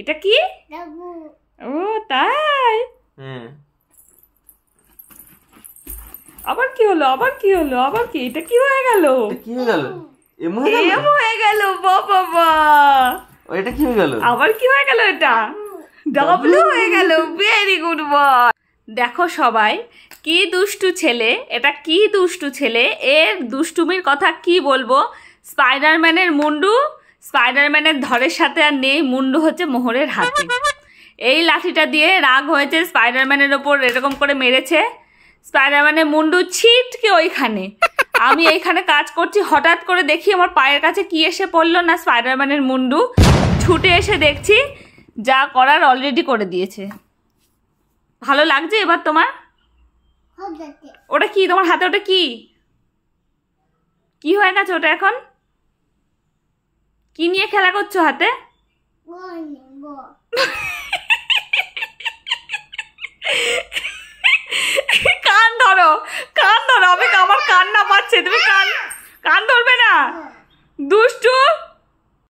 এটা কি ও তাই আবার কি হলো আবার কি হলো আবার কি এটা কি হয়ে গেল কি হয়ে গেল এম হয়ে গেল বাবা এটা কি হয়ে গেল আবার কি হয়ে গেল এটা ডাবলু হয়ে গেল ভেরি গুড বয় দেখো সবাই কি দুষ্টু ছেলে এটা কি দুষ্টু ছেলে এর দুষ্টুমির কথা কি বলবো স্পাইডারম্যানের মুন্ডু স্পাইডারম্যানের ধরের সাথে আর নেই মুন্ডু হচ্ছে মোহরের হাতি এই লাঠিটা দিয়ে রাগ হয়েছে স্পাইডারম্যানের ওপর এরকম করে মেরেছে স্পাইডারম্যানের মুন্ডু ছিটকে ওইখানে আমি এইখানে কাজ করছি হঠাৎ করে দেখি আমার পায়ের কাছে কি এসে পড়লো না স্পাইডারম্যানের মুন্ডু ছুটে এসে দেখছি যা করার অলরেডি করে দিয়েছে ভালো লাগছে এবার তোমার ওটা কি তোমার হাতে ওটা কি কি হয়ে গেছে ওটা এখন কি নিয়ে খেলা করছো হাতে কান ধরো কান ধরো আমি আমার কান না পাচ্ছে তুমি কান কান ধরবে না দুষ্টু